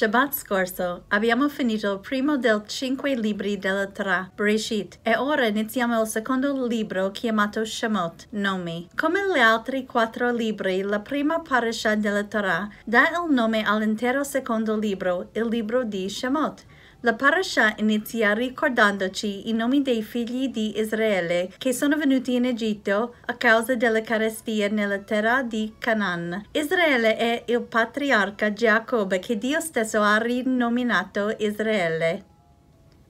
Shabbat scorso abbiamo finito il primo dei cinque libri della Torah, Breshit, e ora iniziamo il secondo libro chiamato Shemot, Nomi. Come gli altri quattro libri, la prima parasha della Torah dà il nome all'intero secondo libro, il libro di Shemot. La parasha inizia ricordandoci i nomi dei figli di Israele che sono venuti in Egitto a causa della carestia nella terra di Canaan. Israele è il patriarca Giacobbe che Dio stesso ha rinominato Israele.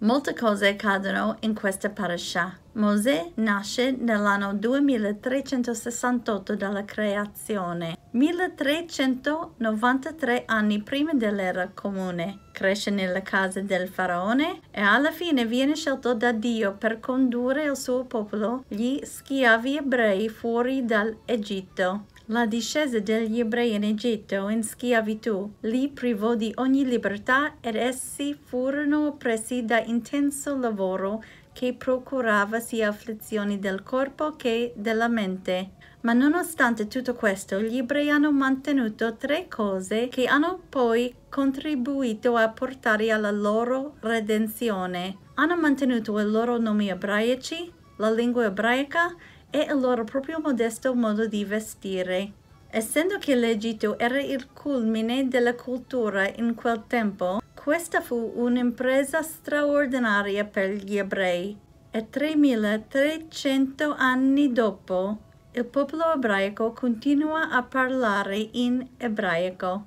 Molte cose accadono in questa parasha. Mosè nasce nell'anno 2368 dalla creazione, 1393 anni prima dell'era comune. Cresce nella casa del faraone e alla fine viene scelto da Dio per condurre il suo popolo, gli schiavi ebrei, fuori dall'Egitto. La discesa degli ebrei in Egitto in schiavitù li privò di ogni libertà ed essi furono oppressi da intenso lavoro che procurava sia afflizioni del corpo che della mente. Ma nonostante tutto questo, gli ebrei hanno mantenuto tre cose che hanno poi contribuito a portare alla loro redenzione. Hanno mantenuto i loro nomi ebraici, la lingua ebraica e il loro proprio modesto modo di vestire. Essendo che l'Egitto era il culmine della cultura in quel tempo, questa fu un'impresa straordinaria per gli ebrei e 3300 anni dopo il popolo ebraico continua a parlare in ebraico.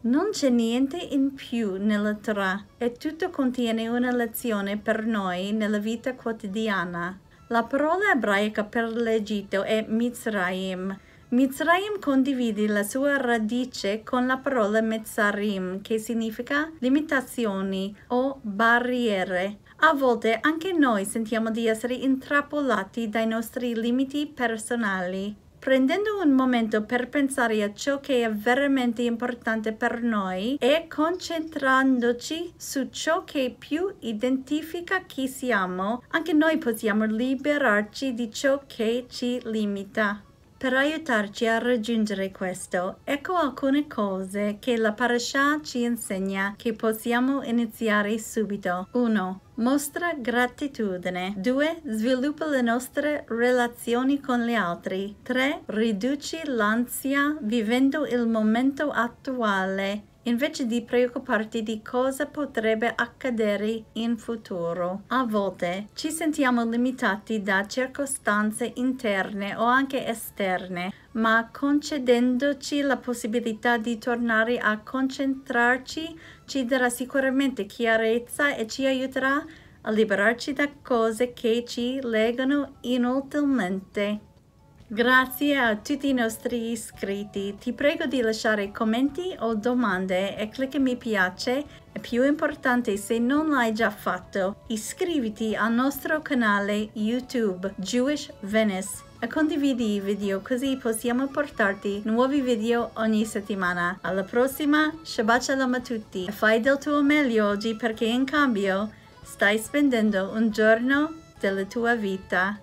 Non c'è niente in più nella Torah e tutto contiene una lezione per noi nella vita quotidiana. La parola ebraica per l'Egitto è Mizraim. Mizraim condivide la sua radice con la parola Mezzarim, che significa limitazioni o barriere. A volte anche noi sentiamo di essere intrappolati dai nostri limiti personali prendendo un momento per pensare a ciò che è veramente importante per noi e concentrandoci su ciò che più identifica chi siamo, anche noi possiamo liberarci di ciò che ci limita. Per aiutarci a raggiungere questo, ecco alcune cose che la parasha ci insegna che possiamo iniziare subito. 1. Mostra gratitudine. 2. Sviluppa le nostre relazioni con gli altri. 3. Riduci l'ansia vivendo il momento attuale invece di preoccuparti di cosa potrebbe accadere in futuro. A volte ci sentiamo limitati da circostanze interne o anche esterne, ma concedendoci la possibilità di tornare a concentrarci ci darà sicuramente chiarezza e ci aiuterà a liberarci da cose che ci legano inutilmente. Grazie a tutti i nostri iscritti. Ti prego di lasciare commenti o domande e clicca mi piace. E più importante, se non l'hai già fatto, iscriviti al nostro canale YouTube Jewish Venice e condividi i video così possiamo portarti nuovi video ogni settimana. Alla prossima, Shabbat Shalom a tutti e fai del tuo meglio oggi perché in cambio stai spendendo un giorno della tua vita